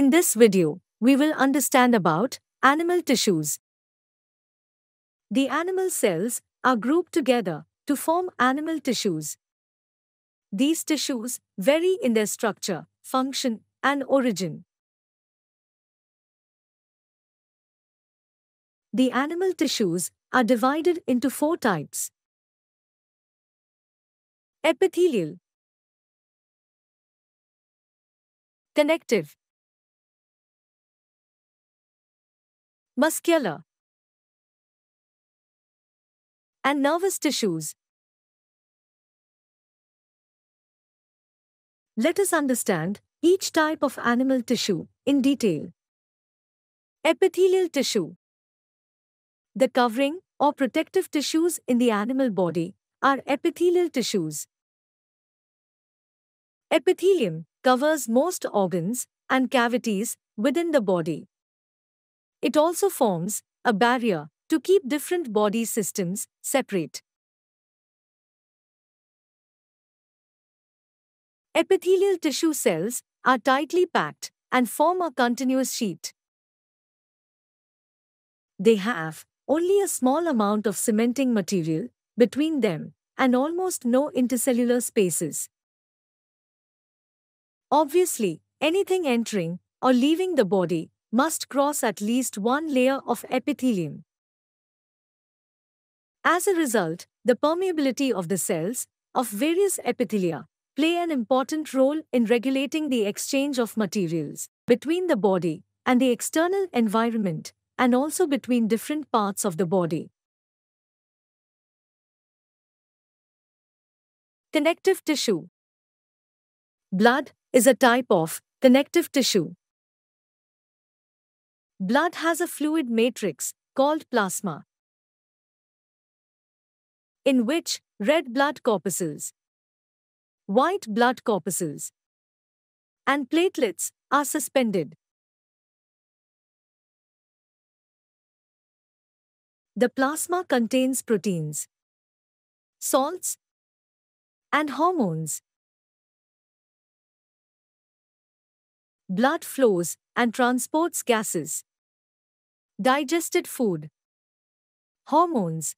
In this video, we will understand about animal tissues. The animal cells are grouped together to form animal tissues. These tissues vary in their structure, function, and origin. The animal tissues are divided into four types. Epithelial Connective muscular, and nervous tissues. Let us understand each type of animal tissue in detail. Epithelial tissue The covering or protective tissues in the animal body are epithelial tissues. Epithelium covers most organs and cavities within the body. It also forms a barrier to keep different body systems separate. Epithelial tissue cells are tightly packed and form a continuous sheet. They have only a small amount of cementing material between them and almost no intercellular spaces. Obviously, anything entering or leaving the body must cross at least one layer of epithelium. As a result, the permeability of the cells of various epithelia play an important role in regulating the exchange of materials between the body and the external environment and also between different parts of the body. Connective tissue Blood is a type of connective tissue Blood has a fluid matrix, called plasma, in which red blood corpuscles, white blood corpuscles, and platelets are suspended. The plasma contains proteins, salts, and hormones. Blood flows and transports gases. Digested food, hormones,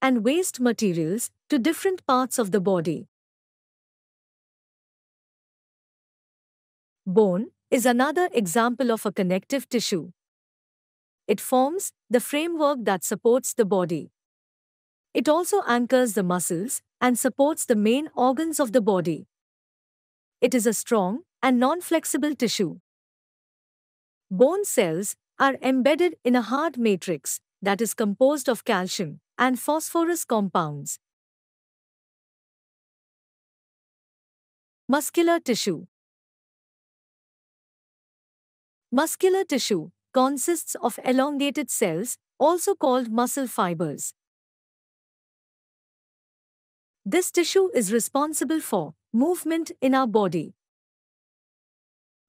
and waste materials to different parts of the body. Bone is another example of a connective tissue. It forms the framework that supports the body. It also anchors the muscles and supports the main organs of the body. It is a strong and non-flexible tissue. Bone cells are embedded in a hard matrix that is composed of calcium and phosphorus compounds. Muscular tissue Muscular tissue consists of elongated cells, also called muscle fibers. This tissue is responsible for movement in our body.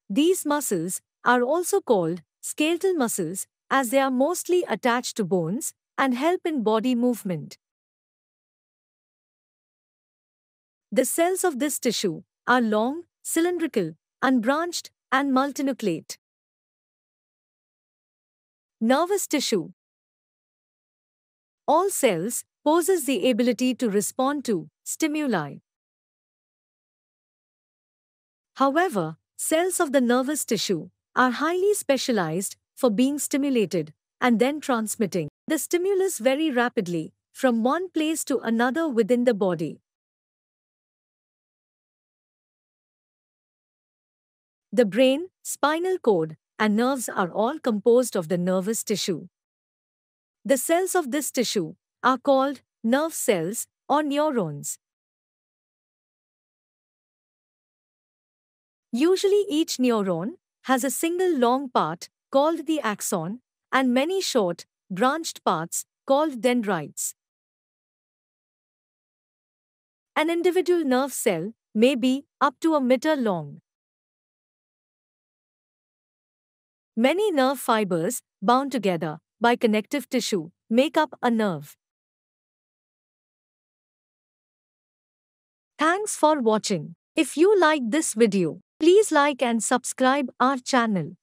These muscles are also called skeletal muscles as they are mostly attached to bones and help in body movement. The cells of this tissue are long, cylindrical, unbranched, and multinucleate. Nervous tissue All cells possess the ability to respond to stimuli. However, cells of the nervous tissue are highly specialized for being stimulated and then transmitting the stimulus very rapidly from one place to another within the body. The brain, spinal cord, and nerves are all composed of the nervous tissue. The cells of this tissue are called nerve cells or neurons. Usually each neuron has a single long part, called the axon, and many short, branched parts, called dendrites. An individual nerve cell may be up to a meter long. Many nerve fibers, bound together by connective tissue, make up a nerve. Thanks for watching. If you like this video, Please like and subscribe our channel.